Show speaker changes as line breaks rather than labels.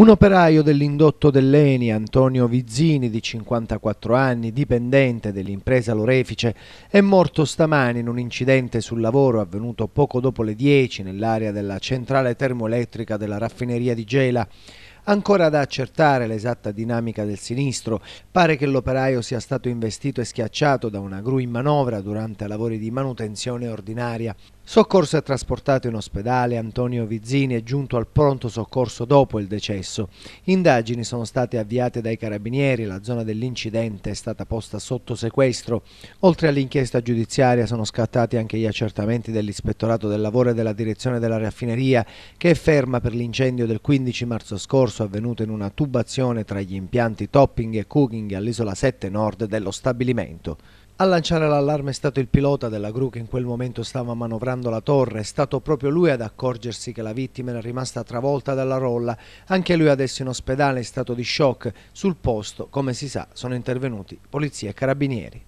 Un operaio dell'indotto dell'Eni, Antonio Vizzini, di 54 anni, dipendente dell'impresa Lorefice, è morto stamani in un incidente sul lavoro avvenuto poco dopo le 10 nell'area della centrale termoelettrica della raffineria di Gela. Ancora da accertare l'esatta dinamica del sinistro, pare che l'operaio sia stato investito e schiacciato da una gru in manovra durante lavori di manutenzione ordinaria. Soccorso e trasportato in ospedale, Antonio Vizzini è giunto al pronto soccorso dopo il decesso. Indagini sono state avviate dai carabinieri, la zona dell'incidente è stata posta sotto sequestro. Oltre all'inchiesta giudiziaria sono scattati anche gli accertamenti dell'Ispettorato del Lavoro e della Direzione della Raffineria, che è ferma per l'incendio del 15 marzo scorso avvenuto in una tubazione tra gli impianti topping e cooking all'isola 7 nord dello stabilimento. A lanciare l'allarme è stato il pilota della gru che in quel momento stava manovrando la torre, è stato proprio lui ad accorgersi che la vittima era rimasta travolta dalla rolla, anche lui adesso in ospedale in stato di shock, sul posto come si sa sono intervenuti polizia e carabinieri.